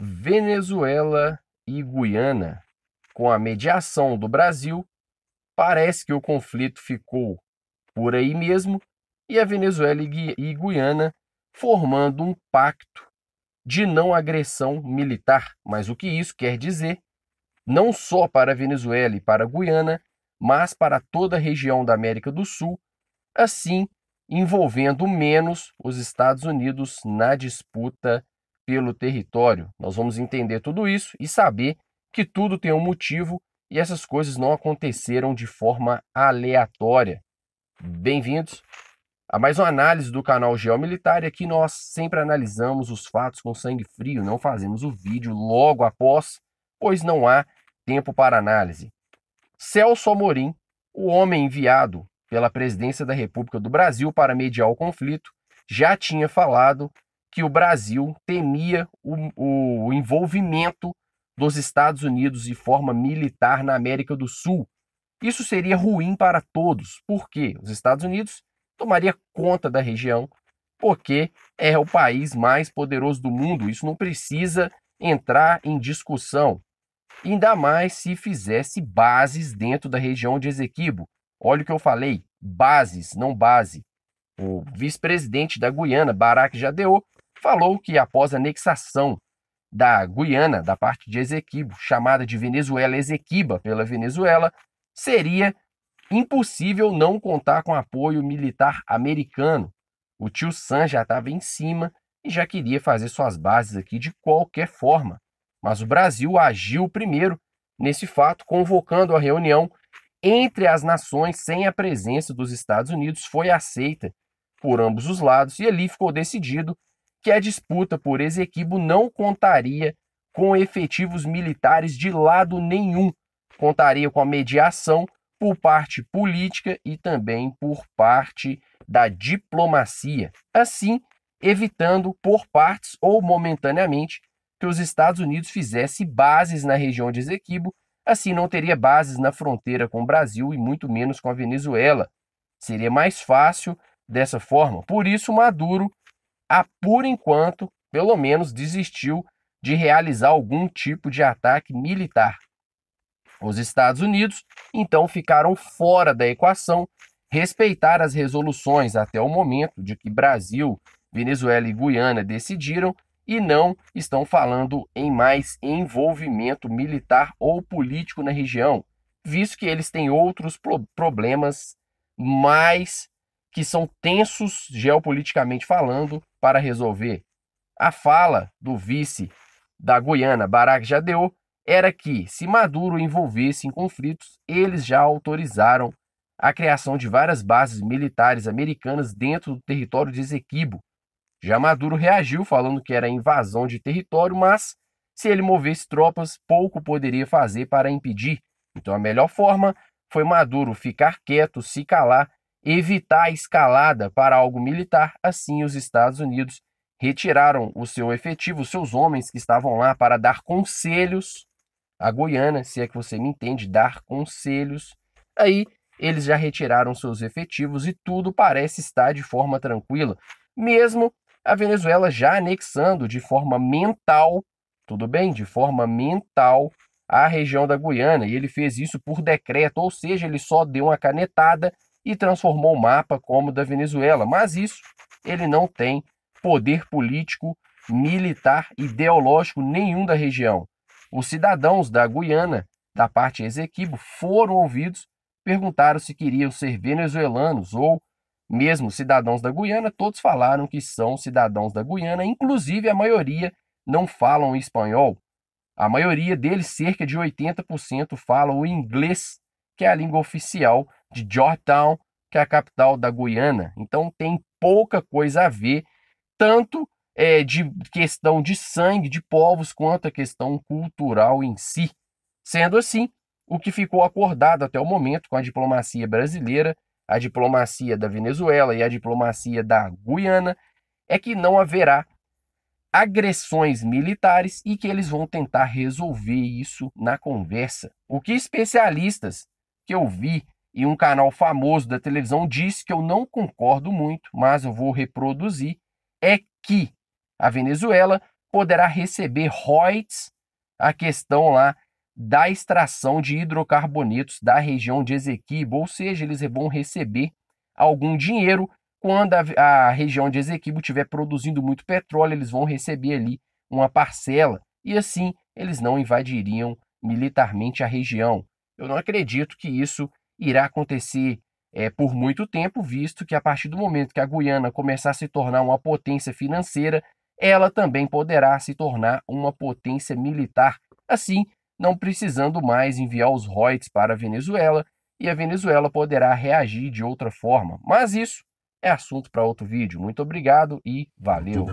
Venezuela e Guiana. Com a mediação do Brasil, parece que o conflito ficou por aí mesmo e a Venezuela e Guiana formando um pacto de não agressão militar. Mas o que isso quer dizer? Não só para a Venezuela e para a Guiana, mas para toda a região da América do Sul, assim envolvendo menos os Estados Unidos na disputa pelo território. Nós vamos entender tudo isso e saber que tudo tem um motivo e essas coisas não aconteceram de forma aleatória. Bem-vindos a mais uma análise do canal Geomilitar. e Aqui nós sempre analisamos os fatos com sangue frio, não fazemos o vídeo logo após, pois não há tempo para análise. Celso Amorim, o homem enviado pela presidência da República do Brasil para mediar o conflito, já tinha falado que o Brasil temia o, o envolvimento dos Estados Unidos de forma militar na América do Sul. Isso seria ruim para todos, porque os Estados Unidos tomaria conta da região, porque é o país mais poderoso do mundo. Isso não precisa entrar em discussão. Ainda mais se fizesse bases dentro da região de Ezequibo. Olha o que eu falei: bases, não base. O vice-presidente da Guiana, Barack Jadeu, falou que após a anexação da Guiana, da parte de Ezequibo, chamada de Venezuela Esequiba pela Venezuela, seria impossível não contar com apoio militar americano. O tio Sam já estava em cima e já queria fazer suas bases aqui de qualquer forma. Mas o Brasil agiu primeiro nesse fato, convocando a reunião entre as nações sem a presença dos Estados Unidos, foi aceita por ambos os lados e ali ficou decidido que a disputa por Ezequibo não contaria com efetivos militares de lado nenhum, contaria com a mediação por parte política e também por parte da diplomacia, assim evitando por partes ou momentaneamente que os Estados Unidos fizesse bases na região de Ezequibo, assim não teria bases na fronteira com o Brasil e muito menos com a Venezuela. Seria mais fácil dessa forma. Por isso Maduro a por enquanto, pelo menos, desistiu de realizar algum tipo de ataque militar. Os Estados Unidos então ficaram fora da equação respeitar as resoluções até o momento de que Brasil, Venezuela e Guiana decidiram e não estão falando em mais envolvimento militar ou político na região, visto que eles têm outros problemas mais que são tensos geopoliticamente falando para resolver. A fala do vice da Guiana, Barack Jadeu, era que, se Maduro envolvesse em conflitos, eles já autorizaram a criação de várias bases militares americanas dentro do território de Esequibo. Já Maduro reagiu falando que era invasão de território, mas se ele movesse tropas, pouco poderia fazer para impedir. Então a melhor forma foi Maduro ficar quieto, se calar evitar a escalada para algo militar. Assim, os Estados Unidos retiraram o seu efetivo, os seus homens que estavam lá para dar conselhos a Guiana se é que você me entende, dar conselhos. Aí eles já retiraram seus efetivos e tudo parece estar de forma tranquila, mesmo a Venezuela já anexando de forma mental, tudo bem, de forma mental a região da Guiana, e ele fez isso por decreto, ou seja, ele só deu uma canetada e transformou o mapa como o da Venezuela. Mas isso ele não tem poder político, militar, ideológico nenhum da região. Os cidadãos da Guiana, da parte Esequibo, foram ouvidos, perguntaram se queriam ser venezuelanos ou mesmo cidadãos da Guiana, todos falaram que são cidadãos da Guiana, inclusive a maioria não falam espanhol. A maioria deles, cerca de 80%, falam o inglês, que é a língua oficial de Georgetown, que é a capital da Guiana. Então tem pouca coisa a ver, tanto é, de questão de sangue de povos quanto a questão cultural em si. Sendo assim, o que ficou acordado até o momento com a diplomacia brasileira, a diplomacia da Venezuela e a diplomacia da Guiana é que não haverá agressões militares e que eles vão tentar resolver isso na conversa. O que especialistas que eu vi e um canal famoso da televisão disse que eu não concordo muito, mas eu vou reproduzir, é que a Venezuela poderá receber royalties a questão lá da extração de hidrocarbonetos da região de Esequibo, ou seja, eles vão receber algum dinheiro quando a, a região de Esequibo estiver produzindo muito petróleo, eles vão receber ali uma parcela e assim eles não invadiriam militarmente a região. Eu não acredito que isso irá acontecer é, por muito tempo, visto que a partir do momento que a Guiana começar a se tornar uma potência financeira, ela também poderá se tornar uma potência militar, assim não precisando mais enviar os royalties para a Venezuela e a Venezuela poderá reagir de outra forma. Mas isso é assunto para outro vídeo. Muito obrigado e valeu.